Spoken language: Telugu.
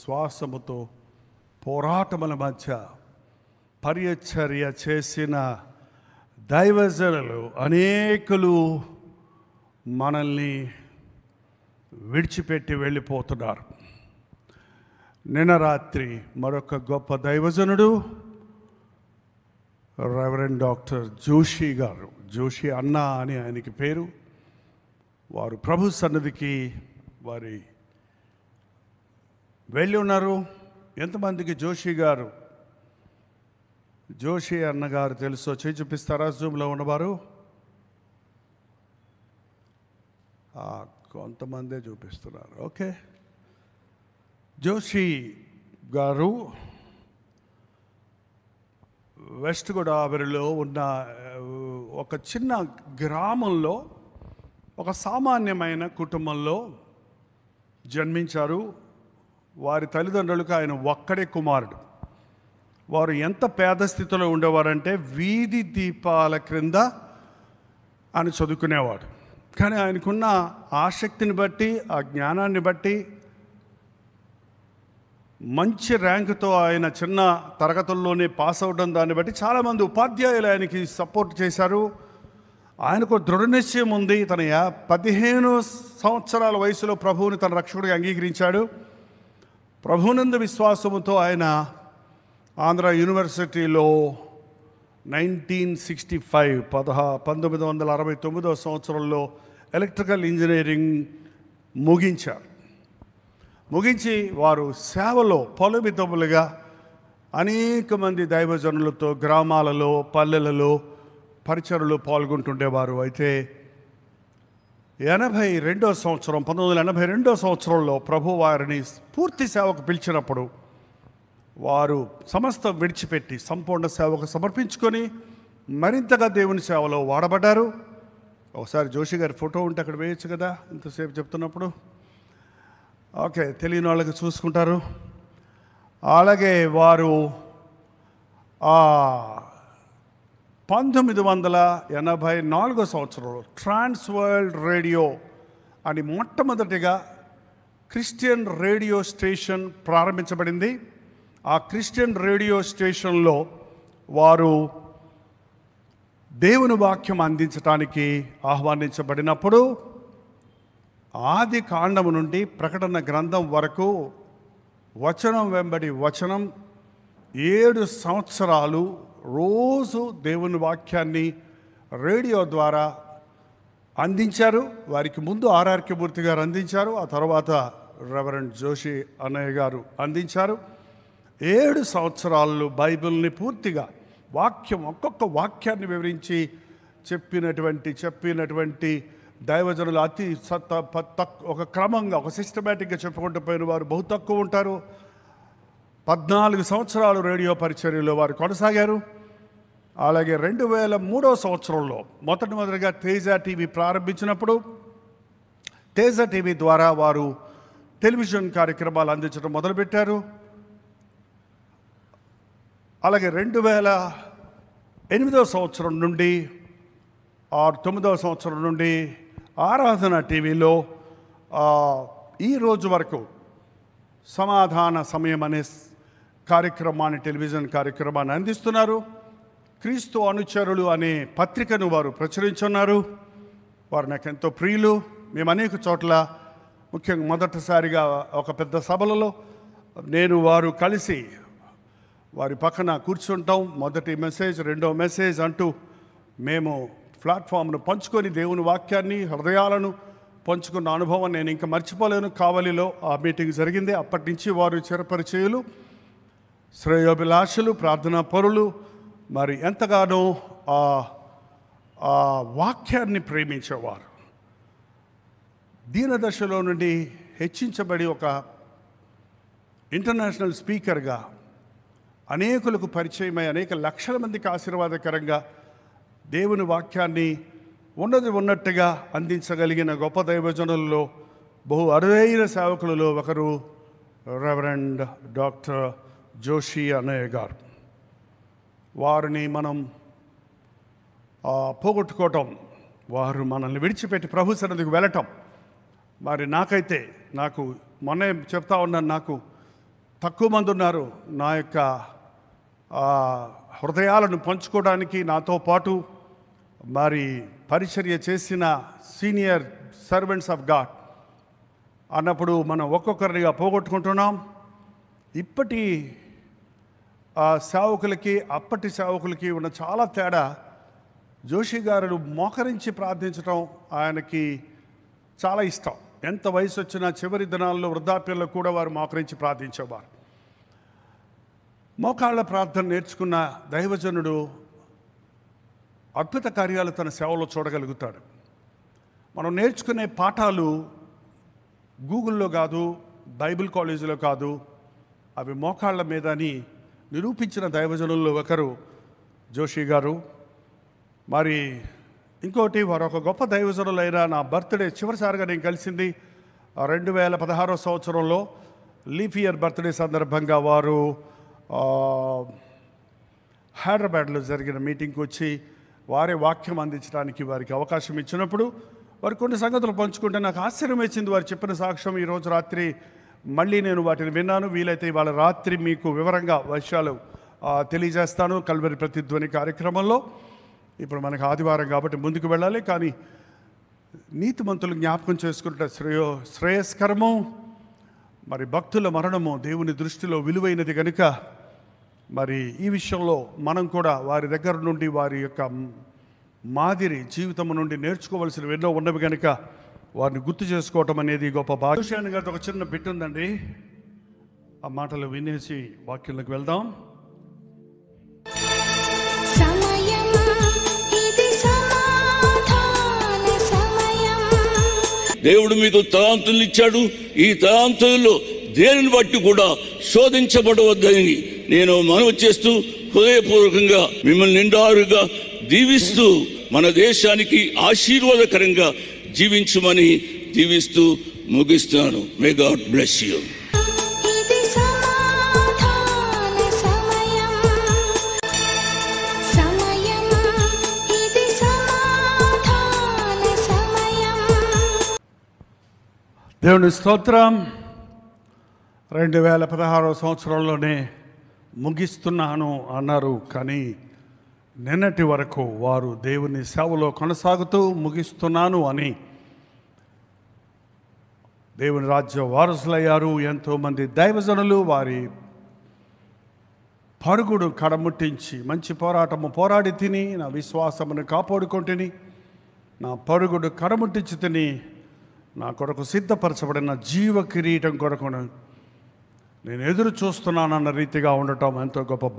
శ్వాసముతో పోరాటముల మధ్య పరిచర్య చేసిన దైవజనులు అనేకులు మనల్ని విడిచిపెట్టి వెళ్ళిపోతున్నారు నిన్న రాత్రి మరొక గొప్ప దైవజనుడు రెవరెండ్ డాక్టర్ జోషి గారు జోషి అన్న అని ఆయనకి పేరు వారు ప్రభు సన్నిధికి వారి వెళ్ళి ఉన్నారు ఎంతమందికి జోషి గారు జోషి అన్నగారు తెలుసో చేయి చూపిస్తారా జూమ్లో ఉన్నవారు కొంతమందే చూపిస్తున్నారు ఓకే జోషి గారు వెస్ట్ గోదావరిలో ఉన్న ఒక చిన్న గ్రామంలో ఒక సామాన్యమైన కుటుంబంలో జన్మించారు వారి తల్లిదండ్రులకు ఆయన ఒక్కడే కుమారుడు వారు ఎంత పేద స్థితిలో ఉండేవారంటే వీధి దీపాల క్రింద అని చదువుకునేవాడు కానీ ఆయనకున్న ఆసక్తిని బట్టి ఆ జ్ఞానాన్ని బట్టి మంచి ర్యాంకుతో ఆయన చిన్న తరగతుల్లోనే పాస్ అవడం దాన్ని బట్టి చాలామంది ఉపాధ్యాయులు ఆయనకి సపోర్ట్ చేశారు ఆయనకు దృఢ నిశ్చయం ఉంది తన పదిహేను సంవత్సరాల వయసులో ప్రభువుని తన రక్షకుడిగా అంగీకరించాడు ప్రభునందు విశ్వాసముతో ఆయన ఆంధ్ర యూనివర్సిటీలో నైన్టీన్ సిక్స్టీ ఫైవ్ పదహా పంతొమ్మిది వందల అరవై తొమ్మిదవ సంవత్సరంలో ఎలక్ట్రికల్ ఇంజనీరింగ్ ముగించారు ముగించి వారు సేవలో పలుమితములుగా అనేక మంది దైవజనులతో గ్రామాలలో పల్లెలలో పరిచరులు పాల్గొంటుండేవారు అయితే ఎనభై రెండో సంవత్సరం పంతొమ్మిది వందల ఎనభై రెండో సంవత్సరంలో ప్రభు వారిని పూర్తి సేవకు పిలిచినప్పుడు వారు సమస్త విడిచిపెట్టి సంపూర్ణ సేవకు సమర్పించుకొని మరింతగా దేవుని సేవలో వాడబడ్డారు ఒకసారి జోషి గారి ఫోటో ఉంటే అక్కడ వేయచ్చు కదా ఇంతసేపు చెప్తున్నప్పుడు ఓకే తెలియని వాళ్ళకి చూసుకుంటారు అలాగే వారు పంతొమ్మిది వందల ఎనభై నాలుగో సంవత్సరంలో ట్రాన్స్ వరల్డ్ రేడియో అని మొట్టమొదటిగా క్రిస్టియన్ రేడియో స్టేషన్ ప్రారంభించబడింది ఆ క్రిస్టియన్ రేడియో స్టేషన్లో వారు దేవుని వాక్యం అందించడానికి ఆహ్వానించబడినప్పుడు ఆది కాండము నుండి ప్రకటన గ్రంథం వరకు వచనం వెంబడి వచనం ఏడు సంవత్సరాలు రోజు దేవుని వాక్యాన్ని రేడియో ద్వారా అందించారు వారికి ముందు ఆర్ఆర్కేమూర్తి గారు అందించారు ఆ తర్వాత రెవరెండ్ జోషి అన్నయ్య గారు అందించారు ఏడు సంవత్సరాలు బైబిల్ని పూర్తిగా వాక్యం ఒక్కొక్క వాక్యాన్ని వివరించి చెప్పినటువంటి చెప్పినటువంటి దైవజనులు అతి సత్త ఒక క్రమంగా ఒక సిస్టమేటిక్గా చెప్పుకుంటూ పోయిన వారు బహు తక్కువ ఉంటారు పద్నాలుగు సంవత్సరాలు రేడియో పరిచర్యలో వారు కొనసాగారు అలాగే రెండు వేల మూడో సంవత్సరంలో మొదటిమొదటిగా తేజ టీవీ ప్రారంభించినప్పుడు తేజ టీవీ ద్వారా వారు టెలివిజన్ కార్యక్రమాలు అందించడం మొదలుపెట్టారు అలాగే రెండు వేల ఎనిమిదో సంవత్సరం నుండి ఆరు తొమ్మిదవ సంవత్సరం నుండి ఆరాధన టీవీలో ఈరోజు వరకు సమాధాన సమయం అనే కార్యక్రమాన్ని టెలివిజన్ కార్యక్రమాన్ని అందిస్తున్నారు క్రీస్తు అనుచరులు అనే పత్రికను వారు ప్రచురించున్నారు వారు నాకు ఎంతో ప్రియులు మేము అనేక చోట్ల ముఖ్యంగా మొదటిసారిగా ఒక పెద్ద సభలలో నేను వారు కలిసి వారి పక్కన కూర్చుంటాం మొదటి మెసేజ్ రెండో మెసేజ్ అంటూ మేము ప్లాట్ఫామ్ను పంచుకొని దేవుని వాక్యాన్ని హృదయాలను పంచుకున్న అనుభవం నేను ఇంకా మర్చిపోలేను కావలిలో ఆ మీటింగ్ జరిగింది అప్పటి నుంచి వారు చిరపరిచయులు శ్రేయోభిలాషులు ప్రార్థనా పరులు మరి ఎంతగానో ఆ వాక్యాన్ని ప్రేమించేవారు దీనదశలో నుండి హెచ్చించబడి ఒక ఇంటర్నేషనల్ స్పీకర్గా అనేకులకు పరిచయమై అనేక లక్షల మందికి ఆశీర్వాదకరంగా దేవుని వాక్యాన్ని ఉన్నది ఉన్నట్టుగా అందించగలిగిన గొప్ప దైవజనుల్లో బహు అరుదైన సేవకులలో ఒకరు రెవరెండ్ డాక్టర్ జోషి అనయ్య గారు వారిని మనం పోగొట్టుకోవటం వారు మనల్ని విడిచిపెట్టి ప్రభు సన్నిధికి వెళ్ళటం మరి నాకైతే నాకు మొన్నే చెప్తా ఉన్నాను నాకు తక్కువ మంది ఉన్నారు నా యొక్క హృదయాలను పంచుకోవడానికి నాతో పాటు మరి పరిచర్య చేసిన సీనియర్ సర్వెంట్స్ ఆఫ్ గాడ్ అన్నప్పుడు మనం ఒక్కొక్కరిగా పోగొట్టుకుంటున్నాం ఇప్పటి సేవకులకి అప్పటి సేవకులకి ఉన్న చాలా తేడా జోషి గారు మోకరించి ప్రార్థించడం ఆయనకి చాలా ఇష్టం ఎంత వయసు వచ్చినా చివరి దినాల్లో వృద్ధాప్యంలో కూడా వారు మోకరించి ప్రార్థించేవారు మోకాళ్ళ ప్రార్థన నేర్చుకున్న దైవజనుడు అద్భుత కార్యాలు తన సేవలో చూడగలుగుతాడు మనం నేర్చుకునే పాఠాలు గూగుల్లో కాదు బైబిల్ కాలేజీలో కాదు అవి మోకాళ్ళ మీద అని నిరూపించిన దైవజనుల్లో ఒకరు జోషి గారు మరి ఇంకోటి వారు ఒక గొప్ప దైవజనులైన నా బర్త్డే చివరిసారిగా నేను కలిసింది రెండు వేల పదహారో సంవత్సరంలో లీఫ్ ఇయర్ బర్త్డే సందర్భంగా వారు హైదరాబాద్లో జరిగిన మీటింగ్కి వచ్చి వారే వాక్యం అందించడానికి వారికి అవకాశం ఇచ్చినప్పుడు వారు కొన్ని సంగతులు పంచుకుంటే నాకు ఆశ్చర్యం వచ్చింది వారు చెప్పిన సాక్ష్యం ఈరోజు రాత్రి మళ్ళీ నేను వాటిని విన్నాను వీలైతే ఇవాళ రాత్రి మీకు వివరంగా వర్షాలు తెలియజేస్తాను కల్వరి ప్రతిధ్వని కార్యక్రమంలో ఇప్పుడు మనకు ఆదివారం కాబట్టి ముందుకు వెళ్ళాలి కానీ నీతిమంతులు జ్ఞాపకం చేసుకుంటే శ్రేయో శ్రేయస్కరము మరి భక్తుల మరణము దేవుని దృష్టిలో విలువైనది కనుక మరి ఈ విషయంలో మనం కూడా వారి దగ్గర నుండి వారి యొక్క మాదిరి జీవితం నుండి నేర్చుకోవలసినవి ఎన్నో ఉన్నవి కనుక వారిని గుర్తు చేసుకోవటం అనేది గొప్ప భాగ్యాన్ని గారి ఒక చిన్న బిట్ ఉందండి ఆ మాటలు వినేసి వాక్యంలోకి వెళ్దాం దేవుడు మీకు తలాంతులు ఇచ్చాడు ఈ తలాంతుల్లో దేనిని బట్టి కూడా శోధించబడవద్దని నేను మనవి చేస్తూ హృదయపూర్వకంగా మిమ్మల్ని నిండారుగా దీవిస్తూ మన దేశానికి ఆశీర్వాదకరంగా జీవించమని దీవిస్తూ ముగిస్తాను మే గాడ్ బ్లెస్ యూ దేవుని స్తోత్రం రెండు వేల పదహారో సంవత్సరంలోనే ముగిస్తున్నాను అన్నారు కానీ నిన్నటి వరకు వారు దేవుని సేవలో కొనసాగుతూ ముగిస్తున్నాను అని దేవుని రాజ్య వారసులయ్యారు ఎంతోమంది దైవజనులు వారి పరుగుడు కడముట్టించి మంచి పోరాటము పోరాడి తిని నా విశ్వాసమును కాపాడుకుంటుని నా పరుగుడు కడముట్టించి తిని నా కొరకు సిద్ధపరచబడిన జీవ కిరీటం కొరకును నేను ఎదురు చూస్తున్నానన్న రీతిగా ఉండటం ఎంతో గొప్ప